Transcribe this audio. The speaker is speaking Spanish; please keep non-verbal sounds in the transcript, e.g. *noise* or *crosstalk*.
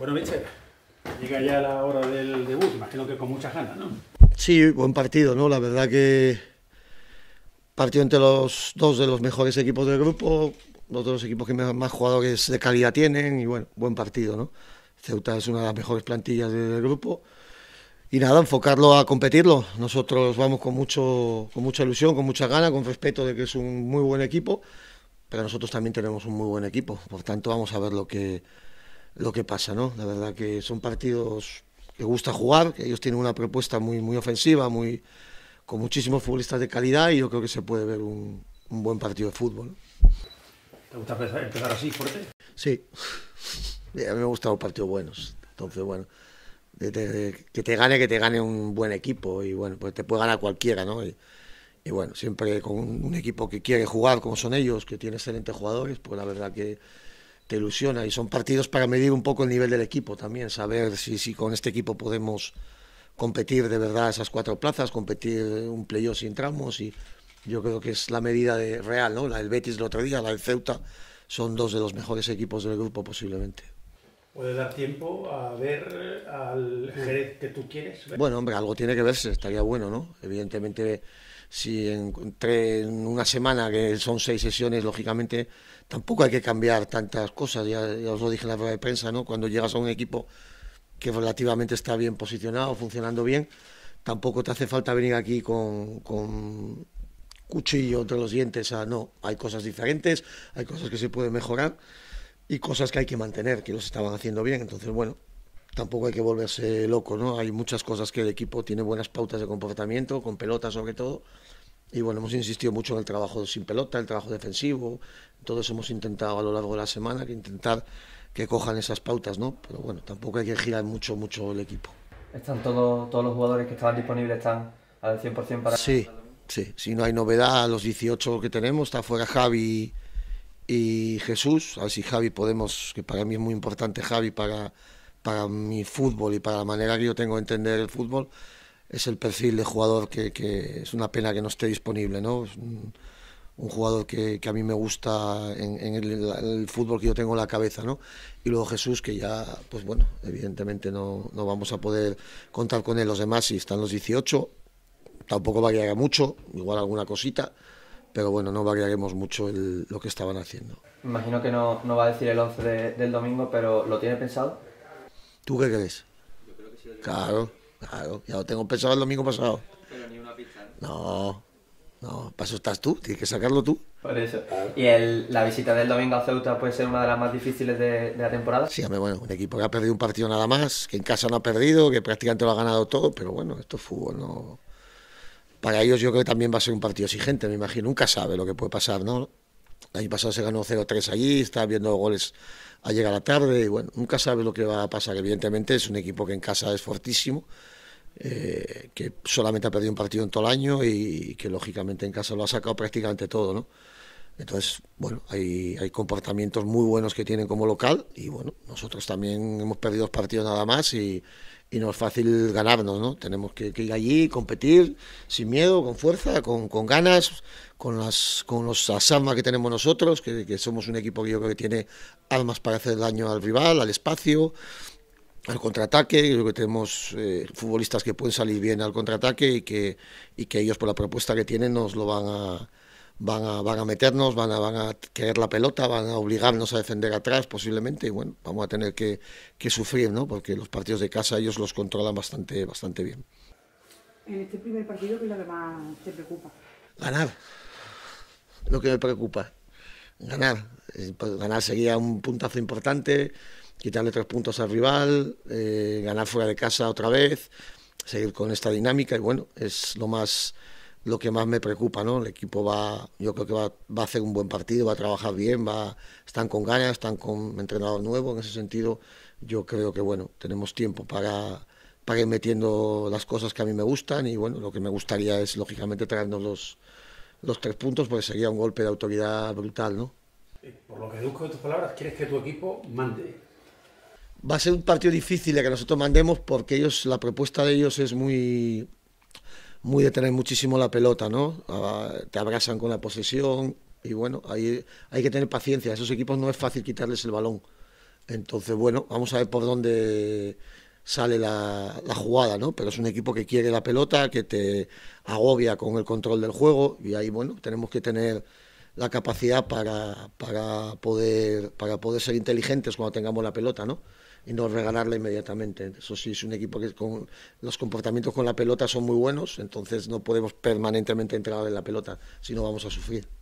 Bueno, Michel, llega ya la hora del debut, imagino que con muchas ganas, ¿no? Sí, buen partido, ¿no? La verdad que partido entre los dos de los mejores equipos del grupo, dos de los equipos que más jugadores de calidad tienen y bueno, buen partido, ¿no? Ceuta es una de las mejores plantillas del grupo y nada, enfocarlo a competirlo. Nosotros vamos con, mucho, con mucha ilusión, con mucha ganas, con respeto de que es un muy buen equipo, pero nosotros también tenemos un muy buen equipo, por tanto vamos a ver lo que, lo que pasa, ¿no? La verdad que son partidos que gusta jugar, que ellos tienen una propuesta muy, muy ofensiva, muy, con muchísimos futbolistas de calidad y yo creo que se puede ver un, buen partido de fútbol. ¿Te gusta empezar así fuerte? Sí, *laughs* eh, a mí me gustan los partidos buenos, entonces bueno. que te gane, que te gane un buen equipo y bueno, pues te puede ganar cualquiera, ¿no? Y, bueno, siempre con un equipo que quiere jugar como son ellos, que tiene excelentes jugadores, pues la verdad que, te ilusiona y son partidos para medir un poco el nivel del equipo también, saber si, si con este equipo podemos competir de verdad esas cuatro plazas, competir un playoff sin tramos y yo creo que es la medida de real, ¿no? La del Betis el otro día, la del Ceuta, son dos de los mejores equipos del grupo posiblemente puede dar tiempo a ver eh, al Jerez que tú quieres. Bueno, hombre, algo tiene que verse, estaría bueno, ¿no? Evidentemente, si en una semana, que son seis sesiones, lógicamente, tampoco hay que cambiar tantas cosas, ya, os lo dije en la rueda de prensa, ¿no? Cuando llegas a un equipo que relativamente está bien posicionado, funcionando bien, tampoco te hace falta venir aquí con, con cuchillo entre los dientes a, no, hay cosas diferentes, hay cosas que se pueden mejorar y cosas que hay que mantener, que los estaban haciendo bien. Entonces, bueno, tampoco hay que volverse loco, ¿no? Hay muchas cosas que el equipo tiene buenas pautas de comportamiento, con pelota sobre todo. Y bueno, hemos insistido mucho en el trabajo sin pelota, el trabajo defensivo. todos hemos intentado a lo largo de la semana que intentar que cojan esas pautas, ¿no? Pero bueno, tampoco hay que girar mucho, mucho el equipo. ¿Están todos, todos los jugadores que estaban disponibles están al 100% para...? Sí, sí. Si no hay novedad, los 18 que tenemos, está fuera Javi y Jesús, a ver si Javi podemos, que para mí es muy importante Javi para, para mi fútbol y para la manera que yo tengo de entender el fútbol, es el perfil de jugador que, es una pena que no esté disponible, ¿no? un, jugador que, a mí me gusta en, el, fútbol que yo tengo en la cabeza, ¿no? Y luego Jesús, que ya, pues bueno, evidentemente no, no vamos a poder contar con él. Los demás, si están los 18, tampoco va a llegar mucho, igual alguna cosita, pero bueno, no variaremos mucho lo que estaban haciendo. Imagino que no, no va a decir el 11 del domingo, pero ¿lo tiene pensado? ¿Tú qué crees? Yo creo que sí Claro, claro, ya lo tengo pensado el domingo pasado. Pero ni una ¿eh? No, no, paso eso estás tú, tienes que sacarlo tú. Por eso. ¿Y la visita del domingo a Ceuta puede ser una de las más difíciles de, la temporada? Sí, mí, bueno, un equipo que ha perdido un partido nada más, que en casa no ha perdido, que prácticamente lo ha ganado todo, pero bueno, esto es fútbol, no para ellos yo creo que también va a ser un partido exigente, me imagino. Nunca sabe lo que puede pasar, ¿no? El año pasado se ganó 0-3 allí, está viendo goles a llegar a la tarde y bueno, nunca sabe lo que va a pasar. Evidentemente es un equipo que en casa es fortísimo, eh, que solamente ha perdido un partido en todo el año y que lógicamente en casa lo ha sacado prácticamente todo, ¿no? Entonces, bueno, hay, hay, comportamientos muy buenos que tienen como local y bueno, nosotros también hemos perdido partidos nada más y, no es fácil ganarnos, ¿no? Tenemos que, ir allí, competir sin miedo, con fuerza, con, ganas, con las con los, las que tenemos nosotros, que, somos un equipo que yo creo que tiene armas para hacer daño al rival, al espacio, al contraataque, creo que tenemos eh, futbolistas que pueden salir bien al contraataque y que, y que ellos por la propuesta que tienen nos lo van a van a, van a meternos, van a, van a la pelota, van a obligarnos a defender atrás posiblemente y bueno, vamos a tener que, sufrir, ¿no? Porque los partidos de casa ellos los controlan bastante, bastante bien. En este primer partido, ¿qué es lo que más te preocupa? Ganar. Lo que me preocupa. Ganar. Eh, pues ganar sería un puntazo importante, quitarle tres puntos al rival, eh, ganar fuera de casa otra vez, seguir con esta dinámica y bueno, es lo más lo que más me preocupa, ¿no? El equipo va, yo creo que va, a hacer un buen partido, va a trabajar bien, va, están con ganas, están con entrenador nuevo, en ese sentido yo creo que, bueno, tenemos tiempo para, ir metiendo las cosas que a mí me gustan y, bueno, lo que me gustaría es, lógicamente, traernos los, los tres puntos, porque sería un golpe de autoridad brutal, ¿no? Eh, por lo que deduzco de tus palabras, quieres que tu equipo mande. Va a ser un partido difícil el que nosotros mandemos porque ellos, la propuesta de ellos es muy muy de tener muchísimo la pelota, ¿no? te abrazan con la posesión y bueno, ahí hay que tener paciencia. A esos equipos no es fácil quitarles el balón. Entonces, bueno, vamos a ver por dónde sale la, la, jugada, ¿no? Pero es un equipo que quiere la pelota, que te agobia con el control del juego y ahí, bueno, tenemos que tener la capacidad para, para, poder, para poder ser inteligentes cuando tengamos la pelota, ¿no? y no regalarla inmediatamente. Eso sí, es un equipo que con los comportamientos con la pelota son muy buenos, entonces no podemos permanentemente entrar en la pelota, si no vamos a sufrir.